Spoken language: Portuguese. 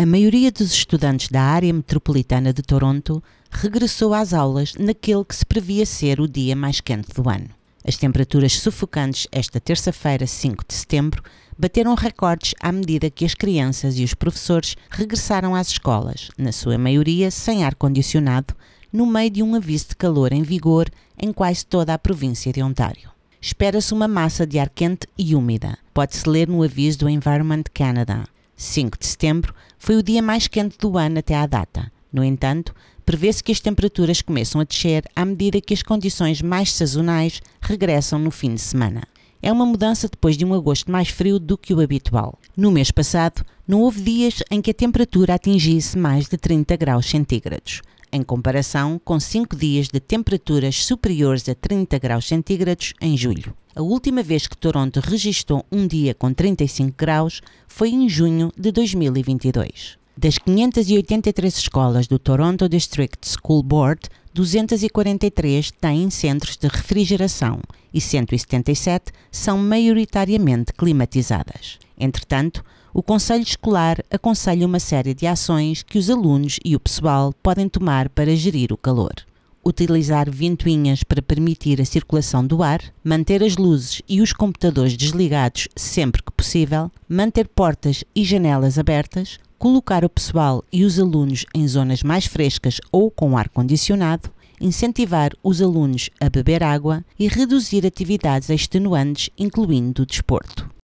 A maioria dos estudantes da área metropolitana de Toronto regressou às aulas naquele que se previa ser o dia mais quente do ano. As temperaturas sufocantes esta terça-feira, 5 de setembro, bateram recordes à medida que as crianças e os professores regressaram às escolas, na sua maioria sem ar-condicionado, no meio de um aviso de calor em vigor em quase toda a província de Ontário. Espera-se uma massa de ar quente e úmida. Pode-se ler no aviso do Environment Canada. 5 de setembro foi o dia mais quente do ano até à data. No entanto, prevê-se que as temperaturas começam a descer à medida que as condições mais sazonais regressam no fim de semana. É uma mudança depois de um agosto mais frio do que o habitual. No mês passado, não houve dias em que a temperatura atingisse mais de 30 graus centígrados em comparação com cinco dias de temperaturas superiores a 30 graus centígrados em julho. A última vez que Toronto registrou um dia com 35 graus foi em junho de 2022. Das 583 escolas do Toronto District School Board, 243 têm centros de refrigeração e 177 são maioritariamente climatizadas. Entretanto, o Conselho Escolar aconselha uma série de ações que os alunos e o pessoal podem tomar para gerir o calor. Utilizar ventoinhas para permitir a circulação do ar, manter as luzes e os computadores desligados sempre que possível, manter portas e janelas abertas, colocar o pessoal e os alunos em zonas mais frescas ou com ar condicionado, incentivar os alunos a beber água e reduzir atividades extenuantes, incluindo o desporto.